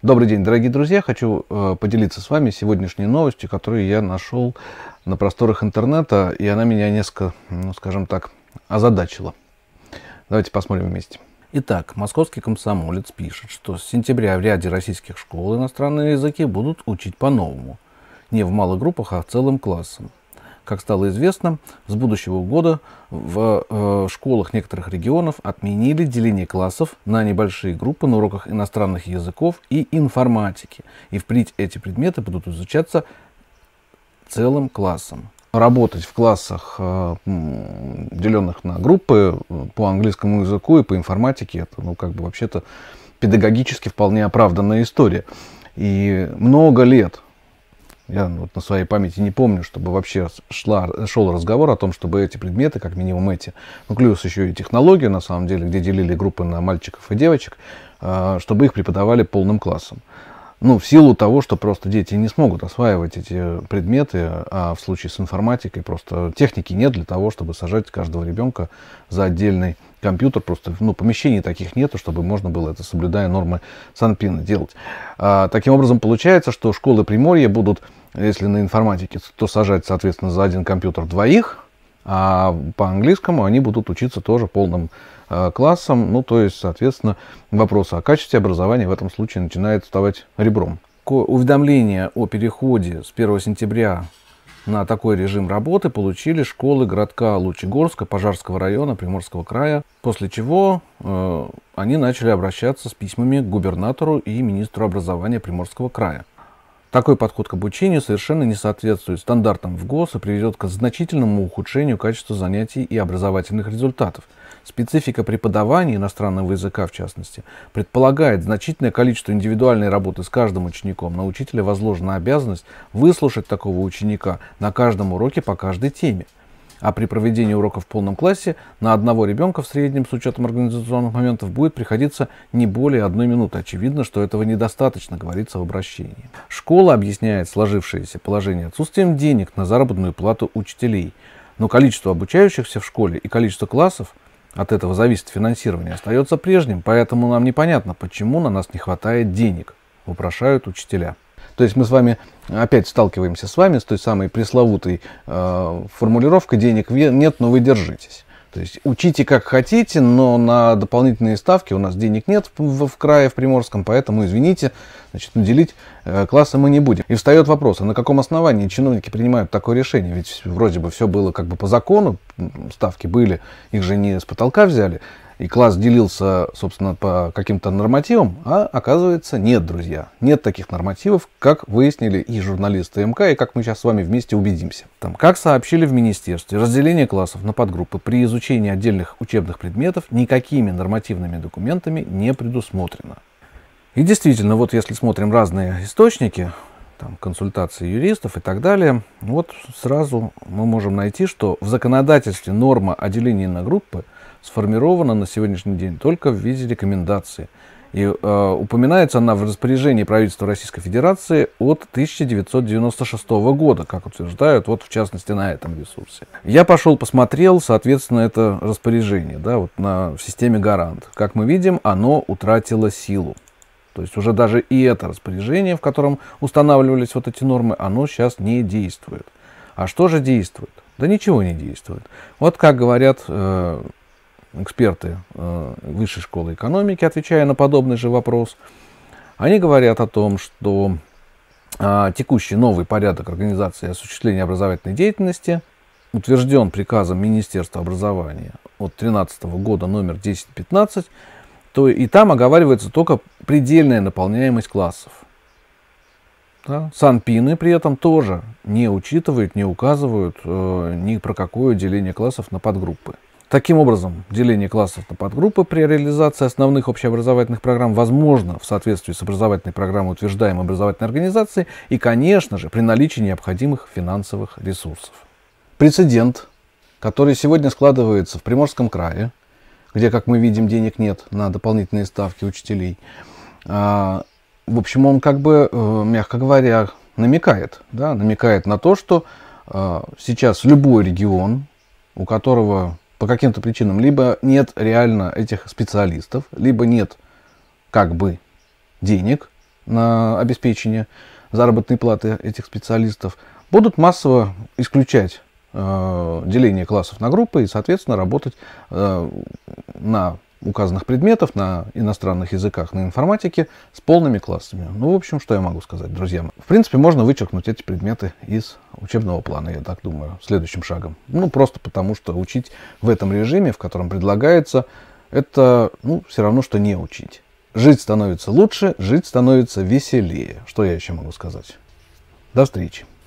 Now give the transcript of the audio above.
Добрый день, дорогие друзья. Хочу э, поделиться с вами сегодняшней новостью, которую я нашел на просторах интернета, и она меня несколько, ну, скажем так, озадачила. Давайте посмотрим вместе. Итак, московский комсомолец пишет, что с сентября в ряде российских школ иностранные языки будут учить по-новому. Не в малых группах, а целым классом. Как стало известно, с будущего года в э, школах некоторых регионов отменили деление классов на небольшие группы на уроках иностранных языков и информатики. И впредь эти предметы будут изучаться целым классом работать в классах, э, деленных на группы э, по английскому языку и по информатике, это, ну, как бы вообще-то педагогически вполне оправданная история. И много лет я вот на своей памяти не помню, чтобы вообще шла, шел разговор о том, чтобы эти предметы, как минимум эти, ну, плюс еще и технологию, на самом деле, где делили группы на мальчиков и девочек, а, чтобы их преподавали полным классом. Ну, в силу того, что просто дети не смогут осваивать эти предметы, а в случае с информатикой просто техники нет для того, чтобы сажать каждого ребенка за отдельный компьютер, просто ну, помещений таких нету, чтобы можно было это, соблюдая нормы Санпина, делать. А, таким образом, получается, что школы Приморья будут, если на информатике, то сажать, соответственно, за один компьютер двоих, а по английскому они будут учиться тоже полным э, классом. Ну, то есть, соответственно, вопрос о качестве образования в этом случае начинает вставать ребром. Уведомление о переходе с 1 сентября на такой режим работы получили школы городка Лучегорска, Пожарского района, Приморского края, после чего э, они начали обращаться с письмами к губернатору и министру образования Приморского края. Такой подход к обучению совершенно не соответствует стандартам в ГОС и приведет к значительному ухудшению качества занятий и образовательных результатов. Специфика преподавания иностранного языка, в частности, предполагает значительное количество индивидуальной работы с каждым учеником. На учителя возложена обязанность выслушать такого ученика на каждом уроке по каждой теме – а при проведении урока в полном классе на одного ребенка в среднем с учетом организационных моментов будет приходиться не более одной минуты. Очевидно, что этого недостаточно, говорится в обращении. Школа объясняет сложившееся положение отсутствием денег на заработную плату учителей. Но количество обучающихся в школе и количество классов от этого зависит финансирование, остается прежним, поэтому нам непонятно, почему на нас не хватает денег, вопрошают учителя. То есть мы с вами опять сталкиваемся с вами с той самой пресловутой э, формулировкой «денег нет, но вы держитесь». То есть учите как хотите, но на дополнительные ставки у нас денег нет в, в крае, в Приморском, поэтому, извините, значит, ну, делить э, классы мы не будем. И встает вопрос, а на каком основании чиновники принимают такое решение? Ведь вроде бы все было как бы по закону, ставки были, их же не с потолка взяли и класс делился, собственно, по каким-то нормативам, а оказывается нет, друзья. Нет таких нормативов, как выяснили и журналисты МК, и как мы сейчас с вами вместе убедимся. Там, как сообщили в министерстве, разделение классов на подгруппы при изучении отдельных учебных предметов никакими нормативными документами не предусмотрено. И действительно, вот если смотрим разные источники, там, консультации юристов и так далее, вот сразу мы можем найти, что в законодательстве норма о делении на группы – сформирована на сегодняшний день только в виде рекомендации. И э, упоминается она в распоряжении правительства Российской Федерации от 1996 года, как утверждают, вот в частности на этом ресурсе. Я пошел посмотрел, соответственно, это распоряжение, да, вот на в системе Гарант. Как мы видим, оно утратило силу. То есть уже даже и это распоряжение, в котором устанавливались вот эти нормы, оно сейчас не действует. А что же действует? Да ничего не действует. Вот как говорят э, эксперты э, Высшей школы экономики, отвечая на подобный же вопрос, они говорят о том, что а, текущий новый порядок организации и осуществления образовательной деятельности утвержден приказом Министерства образования от 2013 года номер 1015, то и там оговаривается только предельная наполняемость классов. Да? Санпины при этом тоже не учитывают, не указывают э, ни про какое деление классов на подгруппы. Таким образом, деление классов на подгруппы при реализации основных общеобразовательных программ возможно в соответствии с образовательной программой утверждаемой образовательной организации и, конечно же, при наличии необходимых финансовых ресурсов. Прецедент, который сегодня складывается в Приморском крае, где, как мы видим, денег нет на дополнительные ставки учителей, а, в общем, он как бы, э, мягко говоря, намекает, да, намекает на то, что а, сейчас любой регион, у которого по каким-то причинам либо нет реально этих специалистов, либо нет как бы денег на обеспечение заработной платы этих специалистов, будут массово исключать э, деление классов на группы и, соответственно, работать э, на указанных предметов на иностранных языках, на информатике с полными классами. Ну, в общем, что я могу сказать, друзья? В принципе, можно вычеркнуть эти предметы из учебного плана, я так думаю, следующим шагом. Ну, просто потому, что учить в этом режиме, в котором предлагается, это, ну, все равно, что не учить. Жить становится лучше, жить становится веселее. Что я еще могу сказать? До встречи.